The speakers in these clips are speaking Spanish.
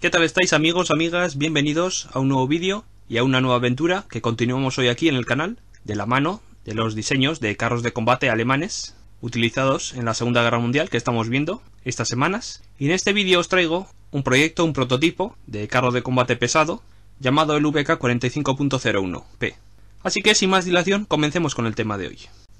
¿Qué tal estáis amigos, amigas? Bienvenidos a un nuevo vídeo y a una nueva aventura que continuamos hoy aquí en el canal de la mano de los diseños de carros de combate alemanes utilizados en la Segunda Guerra Mundial que estamos viendo estas semanas. Y en este vídeo os traigo un proyecto, un prototipo de carro de combate pesado llamado el VK45.01P. Así que sin más dilación comencemos con el tema de hoy.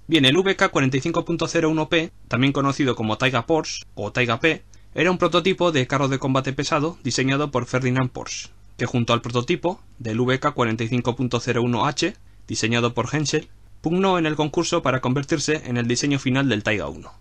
Bien, el VK45.01P, también conocido como Taiga Porsche o Taiga P, era un prototipo de carro de combate pesado diseñado por Ferdinand Porsche, que junto al prototipo del VK45.01H, diseñado por Henschel, pugnó en el concurso para convertirse en el diseño final del Taiga 1.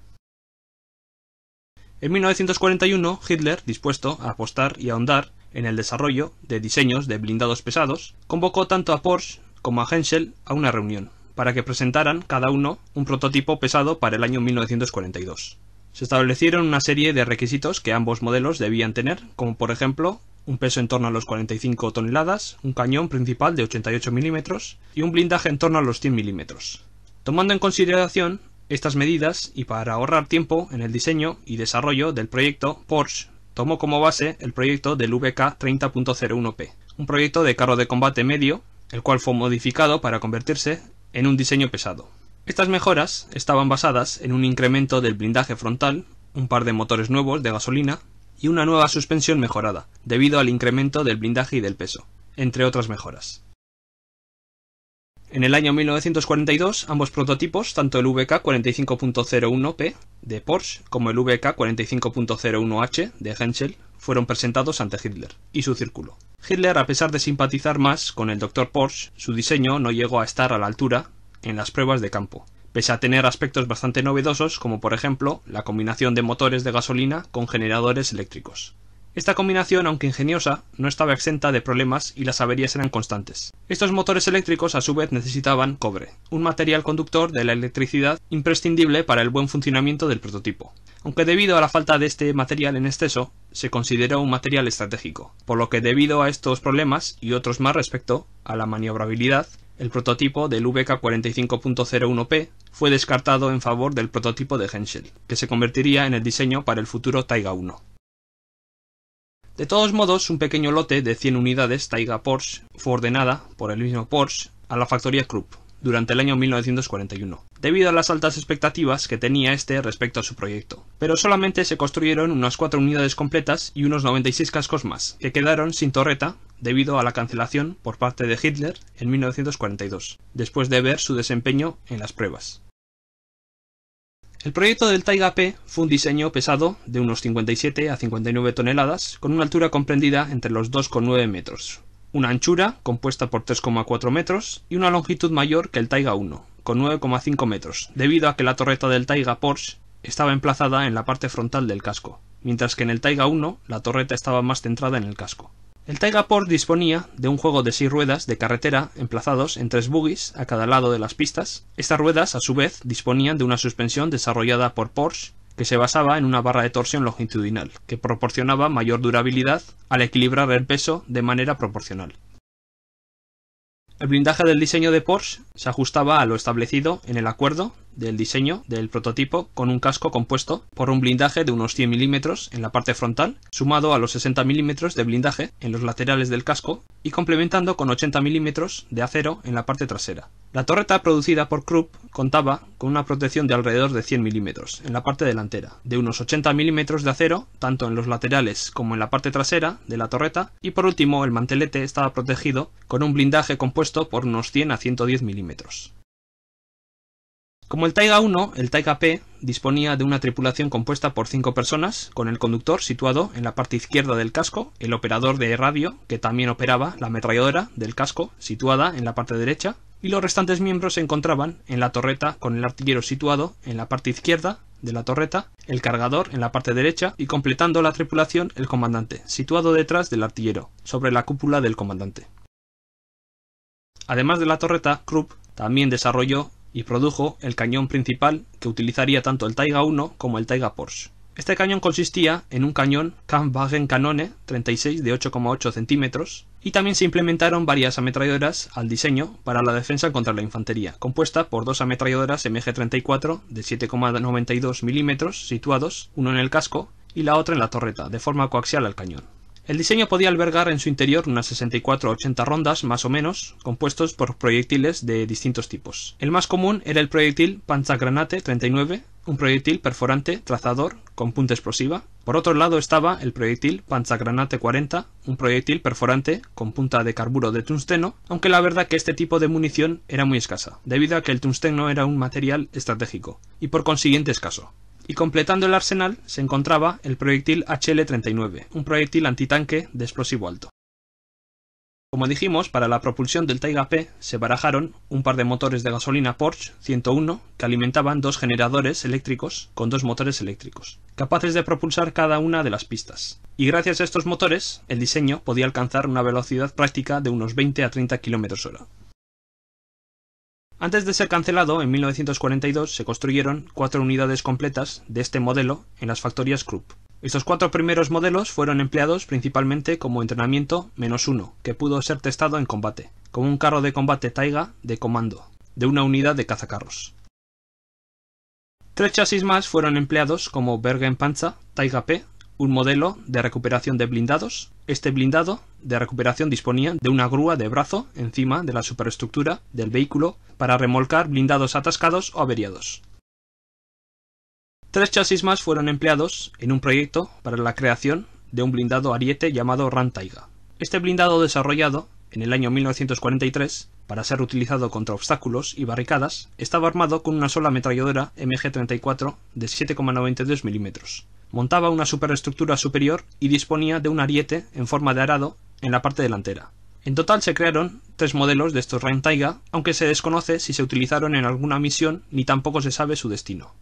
En 1941, Hitler, dispuesto a apostar y ahondar en el desarrollo de diseños de blindados pesados, convocó tanto a Porsche como a Henschel a una reunión, para que presentaran cada uno un prototipo pesado para el año 1942. Se establecieron una serie de requisitos que ambos modelos debían tener, como por ejemplo un peso en torno a los 45 toneladas, un cañón principal de 88 milímetros y un blindaje en torno a los 100 milímetros. Tomando en consideración estas medidas y para ahorrar tiempo en el diseño y desarrollo del proyecto, Porsche tomó como base el proyecto del VK 30.01P, un proyecto de carro de combate medio, el cual fue modificado para convertirse en un diseño pesado. Estas mejoras estaban basadas en un incremento del blindaje frontal, un par de motores nuevos de gasolina y una nueva suspensión mejorada, debido al incremento del blindaje y del peso, entre otras mejoras. En el año 1942, ambos prototipos, tanto el VK45.01P de Porsche como el VK45.01H de Henschel, fueron presentados ante Hitler y su círculo. Hitler, a pesar de simpatizar más con el Dr. Porsche, su diseño no llegó a estar a la altura en las pruebas de campo, pese a tener aspectos bastante novedosos como por ejemplo la combinación de motores de gasolina con generadores eléctricos. Esta combinación, aunque ingeniosa, no estaba exenta de problemas y las averías eran constantes. Estos motores eléctricos a su vez necesitaban cobre, un material conductor de la electricidad imprescindible para el buen funcionamiento del prototipo, aunque debido a la falta de este material en exceso, se consideró un material estratégico, por lo que debido a estos problemas y otros más respecto a la maniobrabilidad, el prototipo del VK45.01P fue descartado en favor del prototipo de Henschel, que se convertiría en el diseño para el futuro Taiga 1. De todos modos, un pequeño lote de 100 unidades Taiga Porsche fue ordenada por el mismo Porsche a la factoría Krupp durante el año 1941, debido a las altas expectativas que tenía este respecto a su proyecto. Pero solamente se construyeron unas 4 unidades completas y unos 96 cascos más, que quedaron sin torreta debido a la cancelación por parte de Hitler en 1942, después de ver su desempeño en las pruebas. El proyecto del Taiga P fue un diseño pesado de unos 57 a 59 toneladas, con una altura comprendida entre los 2,9 metros, una anchura compuesta por 3,4 metros y una longitud mayor que el Taiga 1, con 9,5 metros, debido a que la torreta del Taiga Porsche estaba emplazada en la parte frontal del casco, mientras que en el Taiga 1 la torreta estaba más centrada en el casco. El Taiga Porsche disponía de un juego de seis ruedas de carretera emplazados en tres buggies a cada lado de las pistas. Estas ruedas, a su vez, disponían de una suspensión desarrollada por Porsche que se basaba en una barra de torsión longitudinal, que proporcionaba mayor durabilidad al equilibrar el peso de manera proporcional. El blindaje del diseño de Porsche se ajustaba a lo establecido en el acuerdo del diseño del prototipo con un casco compuesto por un blindaje de unos 100 milímetros en la parte frontal, sumado a los 60 milímetros de blindaje en los laterales del casco y complementando con 80 milímetros de acero en la parte trasera. La torreta producida por Krupp contaba con una protección de alrededor de 100 milímetros en la parte delantera, de unos 80 milímetros de acero tanto en los laterales como en la parte trasera de la torreta y por último el mantelete estaba protegido con un blindaje compuesto por unos 100 a 110 milímetros. Como el Taiga 1, el Taiga P disponía de una tripulación compuesta por cinco personas, con el conductor situado en la parte izquierda del casco, el operador de radio, que también operaba la ametralladora del casco, situada en la parte derecha, y los restantes miembros se encontraban en la torreta con el artillero situado en la parte izquierda de la torreta, el cargador en la parte derecha y completando la tripulación el comandante, situado detrás del artillero, sobre la cúpula del comandante. Además de la torreta, Krupp también desarrolló y produjo el cañón principal que utilizaría tanto el Taiga 1 como el Taiga Porsche. Este cañón consistía en un cañón Kampfwagen Canone 36 de 8,8 centímetros y también se implementaron varias ametralladoras al diseño para la defensa contra la infantería, compuesta por dos ametralladoras MG34 de 7,92 milímetros situados, uno en el casco y la otra en la torreta, de forma coaxial al cañón. El diseño podía albergar en su interior unas 64 80 rondas más o menos, compuestos por proyectiles de distintos tipos. El más común era el proyectil panzagranate 39, un proyectil perforante, trazador, con punta explosiva. Por otro lado estaba el proyectil panzagranate 40, un proyectil perforante con punta de carburo de tungsteno, aunque la verdad que este tipo de munición era muy escasa, debido a que el tungsteno era un material estratégico y por consiguiente escaso y completando el arsenal se encontraba el proyectil HL-39, un proyectil antitanque de explosivo alto. Como dijimos, para la propulsión del Taiga P se barajaron un par de motores de gasolina Porsche 101 que alimentaban dos generadores eléctricos con dos motores eléctricos, capaces de propulsar cada una de las pistas. Y gracias a estos motores, el diseño podía alcanzar una velocidad práctica de unos 20 a 30 km hora. Antes de ser cancelado, en 1942 se construyeron cuatro unidades completas de este modelo en las factorías Krupp. Estos cuatro primeros modelos fueron empleados principalmente como entrenamiento menos uno, que pudo ser testado en combate, como un carro de combate Taiga de comando, de una unidad de cazacarros. Tres chasis más fueron empleados como Bergen panza Taiga P un modelo de recuperación de blindados. Este blindado de recuperación disponía de una grúa de brazo encima de la superestructura del vehículo para remolcar blindados atascados o averiados. Tres chasis más fueron empleados en un proyecto para la creación de un blindado ariete llamado Rantaiga. Este blindado desarrollado en el año 1943 para ser utilizado contra obstáculos y barricadas, estaba armado con una sola ametralladora MG-34 de 7,92 milímetros montaba una superestructura superior y disponía de un ariete en forma de arado en la parte delantera. En total se crearon tres modelos de estos Rain Taiga, aunque se desconoce si se utilizaron en alguna misión ni tampoco se sabe su destino.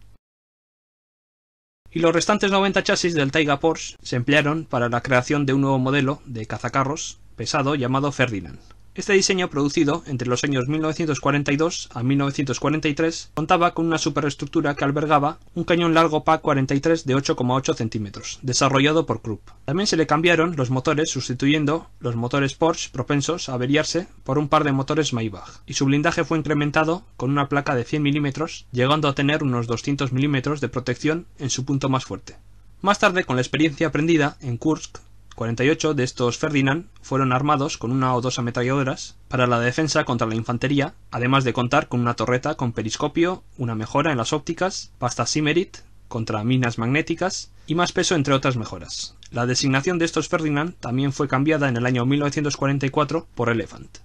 Y los restantes 90 chasis del Taiga Porsche se emplearon para la creación de un nuevo modelo de cazacarros pesado llamado Ferdinand. Este diseño, producido entre los años 1942 a 1943, contaba con una superestructura que albergaba un cañón largo PA 43 de 8,8 centímetros, desarrollado por Krupp. También se le cambiaron los motores, sustituyendo los motores Porsche propensos a averiarse por un par de motores Maybach, y su blindaje fue incrementado con una placa de 100 milímetros, llegando a tener unos 200 milímetros de protección en su punto más fuerte. Más tarde, con la experiencia aprendida en Kursk, 48 de estos Ferdinand fueron armados con una o dos ametralladoras para la defensa contra la infantería, además de contar con una torreta con periscopio, una mejora en las ópticas, pasta Simmerit contra minas magnéticas y más peso entre otras mejoras. La designación de estos Ferdinand también fue cambiada en el año 1944 por Elephant.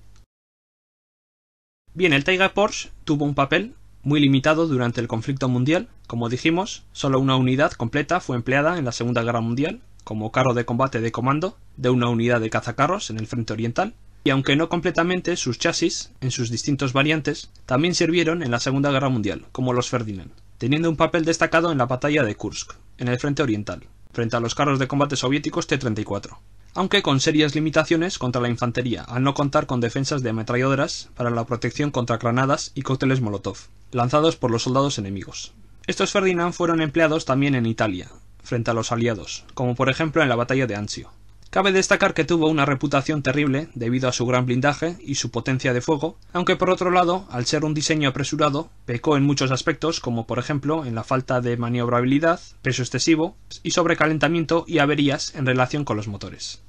Bien, el Tiger Porsche tuvo un papel muy limitado durante el conflicto mundial. Como dijimos, solo una unidad completa fue empleada en la Segunda Guerra Mundial como carro de combate de comando de una unidad de cazacarros en el frente oriental, y aunque no completamente, sus chasis, en sus distintos variantes, también sirvieron en la Segunda Guerra Mundial, como los Ferdinand, teniendo un papel destacado en la batalla de Kursk, en el frente oriental, frente a los carros de combate soviéticos T-34, aunque con serias limitaciones contra la infantería al no contar con defensas de ametralladoras para la protección contra granadas y cócteles Molotov, lanzados por los soldados enemigos. Estos Ferdinand fueron empleados también en Italia, frente a los aliados, como por ejemplo en la batalla de Anzio. Cabe destacar que tuvo una reputación terrible debido a su gran blindaje y su potencia de fuego, aunque por otro lado, al ser un diseño apresurado, pecó en muchos aspectos como por ejemplo en la falta de maniobrabilidad, peso excesivo y sobrecalentamiento y averías en relación con los motores.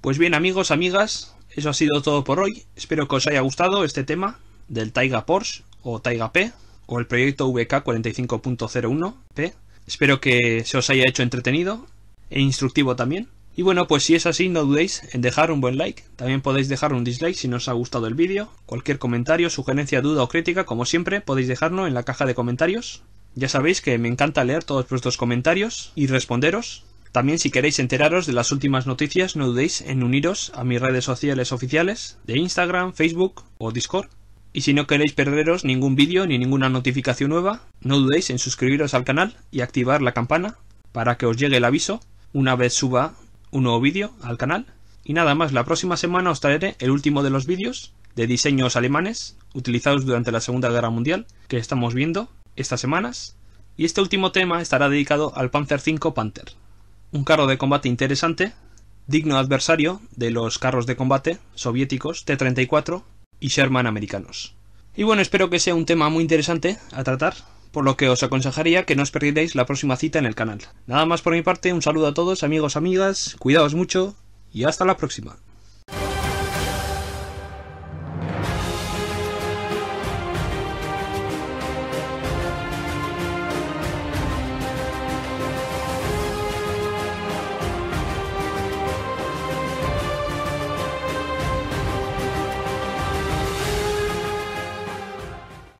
Pues bien amigos, amigas, eso ha sido todo por hoy, espero que os haya gustado este tema del Taiga Porsche o Taiga P o el proyecto VK 45.01P Espero que se os haya hecho entretenido e instructivo también. Y bueno, pues si es así, no dudéis en dejar un buen like. También podéis dejar un dislike si no os ha gustado el vídeo. Cualquier comentario, sugerencia, duda o crítica, como siempre, podéis dejarlo en la caja de comentarios. Ya sabéis que me encanta leer todos vuestros comentarios y responderos. También si queréis enteraros de las últimas noticias, no dudéis en uniros a mis redes sociales oficiales de Instagram, Facebook o Discord. Y si no queréis perderos ningún vídeo ni ninguna notificación nueva, no dudéis en suscribiros al canal y activar la campana para que os llegue el aviso una vez suba un nuevo vídeo al canal. Y nada más, la próxima semana os traeré el último de los vídeos de diseños alemanes utilizados durante la Segunda Guerra Mundial que estamos viendo estas semanas. Y este último tema estará dedicado al Panzer V Panther, un carro de combate interesante digno adversario de los carros de combate soviéticos T-34 y Sherman americanos. Y bueno, espero que sea un tema muy interesante a tratar, por lo que os aconsejaría que no os perdierais la próxima cita en el canal. Nada más por mi parte, un saludo a todos, amigos, amigas, cuidaos mucho y hasta la próxima.